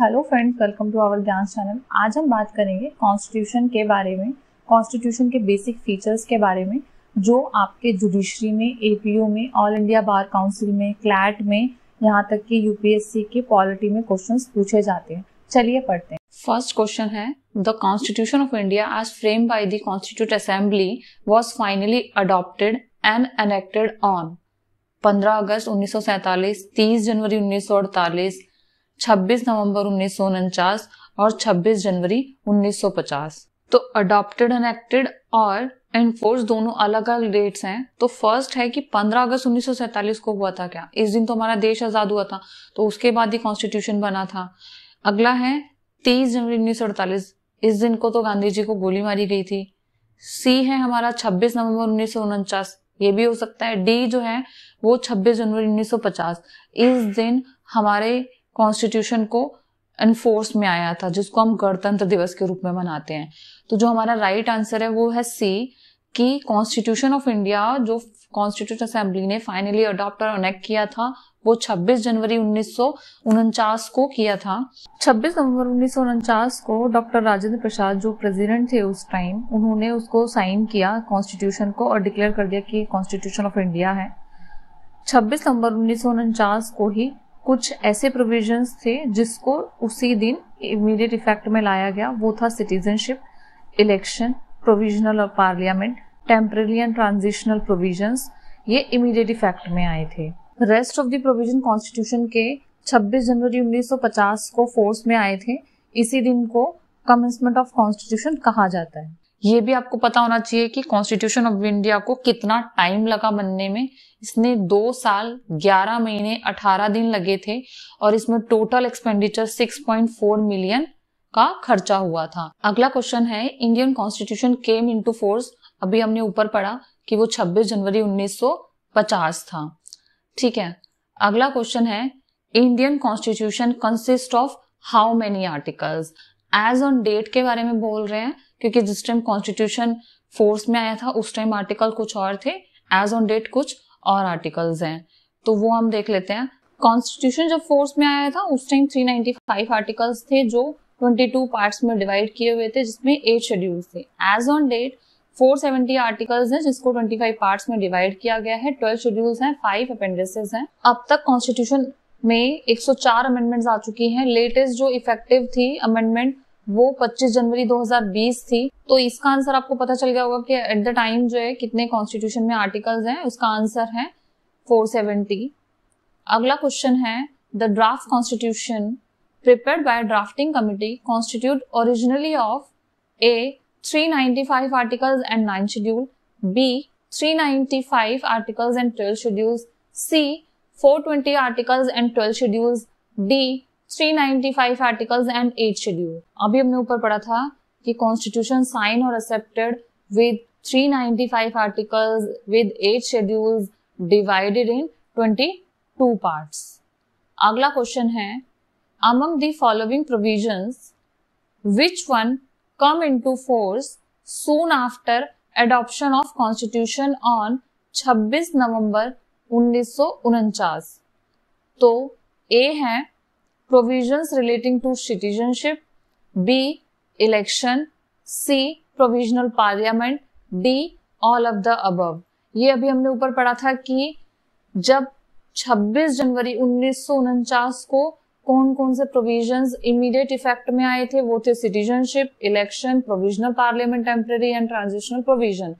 hello friend welcome to our Gyan channel आज हम बात करेंगे कॉन्स्टिट्यूशन के बारे में कॉन्स्टिट्यूशन के बेसिक फीचर्स के बारे में जो आपके जुडिशरी में ए में ऑल इंडिया बार काउंसिल में क्लैट में यहाँ तक कि यूपीएससी के पॉलिटी में क्वेश्चंस पूछे जाते हैं चलिए पढ़ते हैं फर्स्ट क्वेश्चन है the constitution of India as frame by the constitute assembly was finally adopted and enacted on 15 August 1947, 30 January 1948, 26 November उन्नीस और 26 जनवरी 1950 तो अडॉप्टेड एनेक्टेड और एनफोर्स दोनों अलग अलग डेट्स हैं तो फर्स्ट है कि 15 अगस्त 1947 को हुआ था क्या इस दिन तो हमारा देश आजाद हुआ था तो उसके बाद ही कॉन्स्टिट्यूशन बना था अगला है 23 जनवरी 1948 इस दिन को तो गांधी जी को गोली मारी गई थी सी है हमारा 26 नवंबर उन्नीस ये भी हो सकता है डी जो है वो 26 जनवरी 1950 इस दिन हमारे कॉन्स्टिट्यूशन को एनफोर्स में आया था जिसको हम गणतंत्र दिवस के रूप में मनाते हैं तो जो हमारा राइट right आंसर है वो है सी कि कॉन्स्टिट्यूशन ऑफ इंडिया जो कॉन्स्टिट्यूट असेंबली ने फाइनली अडॉप्ट और अनेक्ट किया था वो 26 जनवरी उन्नीस को किया था 26 नवंबर उन्नीस को डॉक्टर राजेंद्र प्रसाद जो प्रेसिडेंट थे उस टाइम उन्होंने उसको साइन किया कॉन्स्टिट्यूशन को और डिक्लेयर कर दिया कि कॉन्स्टिट्यूशन ऑफ इंडिया है 26 नवंबर उन्नीस को ही कुछ ऐसे प्रोविजंस थे जिसको उसी दिन इमीडिएट इफेक्ट में लाया गया वो था सिटीजनशिप इलेक्शन प्रोविजनल और parliament temporarily and transitional provisions ये इमीडिएट इफेक्ट में आए थे rest of the provision constitution के 26 जनवरी 1950 को फोर्स में आए थे इसी दिन को कमेंसमेंट ऑफ कॉन्स्टिट्यूशन कहा जाता है ये भी आपको पता होना चाहिए कि कॉन्स्टिट्यूशन ऑफ इंडिया को कितना टाइम लगा बनने में इसने दो साल ग्यारह महीने अठारह दिन लगे थे और इसमें total expenditure six point four million का खर्चा हुआ था अगला क्वेश्चन है Indian constitution came to force अभी हमने ऊपर पढ़ा कि वो 26 जनवरी 1950 था ठीक है अगला क्वेश्चन है Indian constitution consist of how many articles as on date के बारे में बोल रहे हैं क्योंकि जिस टाइम कॉन्स्टिट्यूशन फोर्स में आया था उस टाइम आर्टिकल कुछ और थे एज ऑन डेट कुछ और आर्टिकल्स हैं तो वो हम देख लेते हैं कॉन्स्टिट्यूशन जब फोर्स में आया था उस टाइम 395 आर्टिकल्स थे जो 22 पार्ट्स में डिवाइड किए हुए थे जिसमें एट शेड्यूल थे एज ऑन डेट 470 आर्टिकल्स हैं जिसको 25 पार्ट्स में डिवाइड किया गया है 12 शेड्यूल्स हैं 5 अपेंडिसेस हैं अब तक कॉन्स्टिट्यूशन में 104 अमेंडमेंट्स आ चुकी हैं लेटेस्ट जो इफेक्टिव थी अमेंडमेंट वो 25 जनवरी 2020 थी तो इसका आंसर आपको पता चल गया होगा कि एट द टाइम जो है कितने कॉन्स्टिट्यूशन में आर्टिकल्स हैं उसका आंसर है 470 अगला क्वेश्चन है the draft constitution prepared by drafting committee constitute originally of a 395 articles and 9 schedule B 395 articles and 12 schedules C 420 articles and 12 schedules D 395 articles and 8 schedule अभी हमने ऊपर पढ़ा था कि कॉन्स्टिट्यूशन साइन और accepted with 395 articles with 8 schedules divided in 22 parts अगला question है among the following provisions which one come into force soon after adoption of constitution on 26 november उन्नीस तो ए है provisions relating to citizenship B election C provisional parliament D all of the above ये अभी हमने ऊपर पढ़ा था कि जब 26 जनवरी उन्नीस को कौन कौन से प्रोविजंस इमीडिएट इफेक्ट में आए थे वो थे citizenship election provisional parliament temporary and transitional provision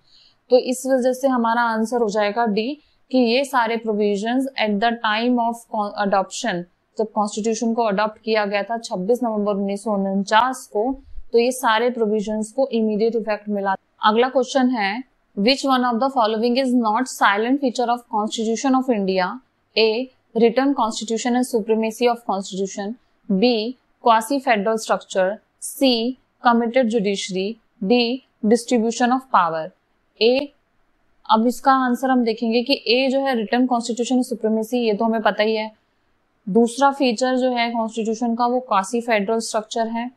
तो इस वजह से हमारा आंसर हो जाएगा डी कि ये सारे provision at the time of adoption जब कॉन्स्टिट्यूशन को अडॉप्ट किया गया था 26 नवंबर उन्नीस को तो ये सारे प्रोविजन को इमीडिएट इफेक्ट मिला अगला क्वेश्चन है which one of the following is not silent feature of constitution of India A written constitution and supremacy of constitution B quasi federal structure C committed judiciary D distribution of power A अब इसका answer हम देखेंगे कि ए जो है return constitution supremacy ये तो हमें पता ही है दूसरा फीचर जो है कॉन्स्टिट्यूशन का वो काशी फेडरल स्ट्रक्चर है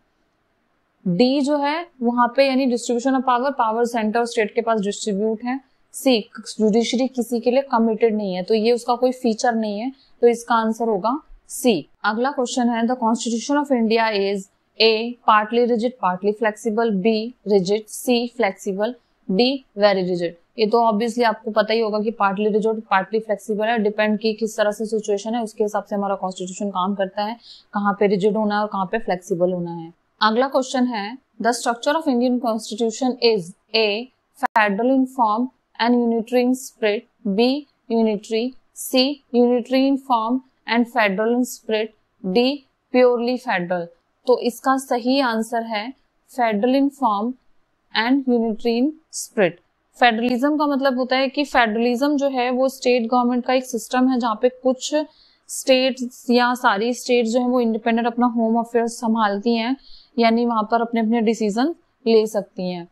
डी जो है वहां पे यानी distribution of power power centre state के पास डिस्ट्रीब्यूट है सी जुडिशरी किसी के लिए कमिटेड नहीं है तो ये उसका कोई फीचर नहीं है तो इसका आंसर होगा सी अगला क्वेश्चन है the constitution of India is a partly rigid partly flexible B rigid C flexible D very rigid ये तो ऑब्वियसली आपको पता ही होगा कि पार्टली रिजोर्ट पार्टली फ्लेक्सिबल है डिपेंड की किस तरह से सिचुएशन है उसके हिसाब से हमारा कॉन्स्टिट्यूशन काम करता है कहाँ पे रिजिड होना है और कहाँ पे फ्लेक्सिबल होना है अगला क्वेश्चन है the structure of Indian constitution is A federal in form and unitary in spirit B unitary C unitary in form and federal in spirit D purely federal तो इसका सही आंसर है federal in form and unitary in spirit federalism का मतलब होता है कि federalism जो है वो स्टेट गवर्नमेंट का एक सिस्टम है जहाँ पे कुछ स्टेट्स या सारी स्टेट जो है वो इंडिपेंडेंट अपना होम अफेयर संभालती हैं यानी वहां पर अपने अपने डिसीजन ले सकती हैं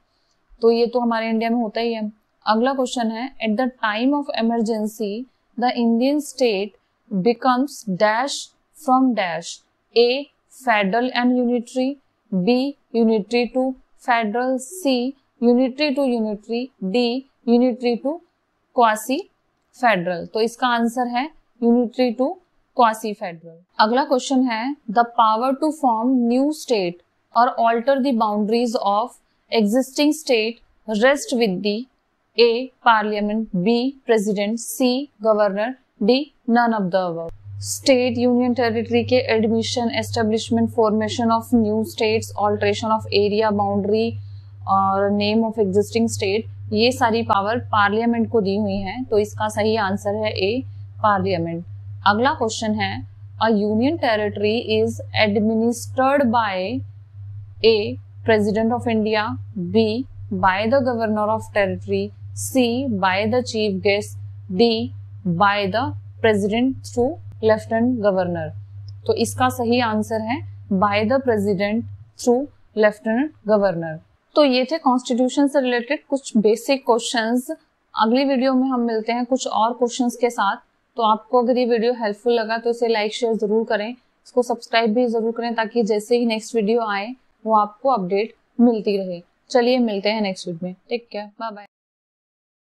तो ये तो हमारे इंडिया में होता ही है अगला क्वेश्चन है at the time of emergency the Indian state becomes dash from dash A federal and unitary B unitary to federal C unitary to unitary D unitary to quasi federal तो इसका answer है unitary to quasi federal अगला question है the power to form new state और alter the boundaries of existing state rest with the A parliament B president C governor D none of the above state union territory के admission establishment formation of new states alteration of area boundary और name of existing state ये सारी power parliament को दी हुई है तो इसका सही आंसर है ए पार्लियामेंट अगला क्वेश्चन है a union territory is administered by A president of India B by the governor of territory C by the chief guest D by the president through lieutenant governor तो इसका सही answer है by the president through lieutenant governor तो ये थे constitution से related कुछ basic questions अगली वीडियो में हम मिलते हैं कुछ और क्वेश्चंस के साथ तो आपको अगर ये वीडियो हेल्पफुल लगा तो इसे लाइक शेयर ज़रूर करें इसको सब्सक्राइब भी ज़रूर करें ताकि जैसे ही नेक्स्ट वीडियो आए वो आपको अपडेट मिलती रहे चलिए मिलते हैं नेक्स्ट वीडियो में टेक केयर बाय बाय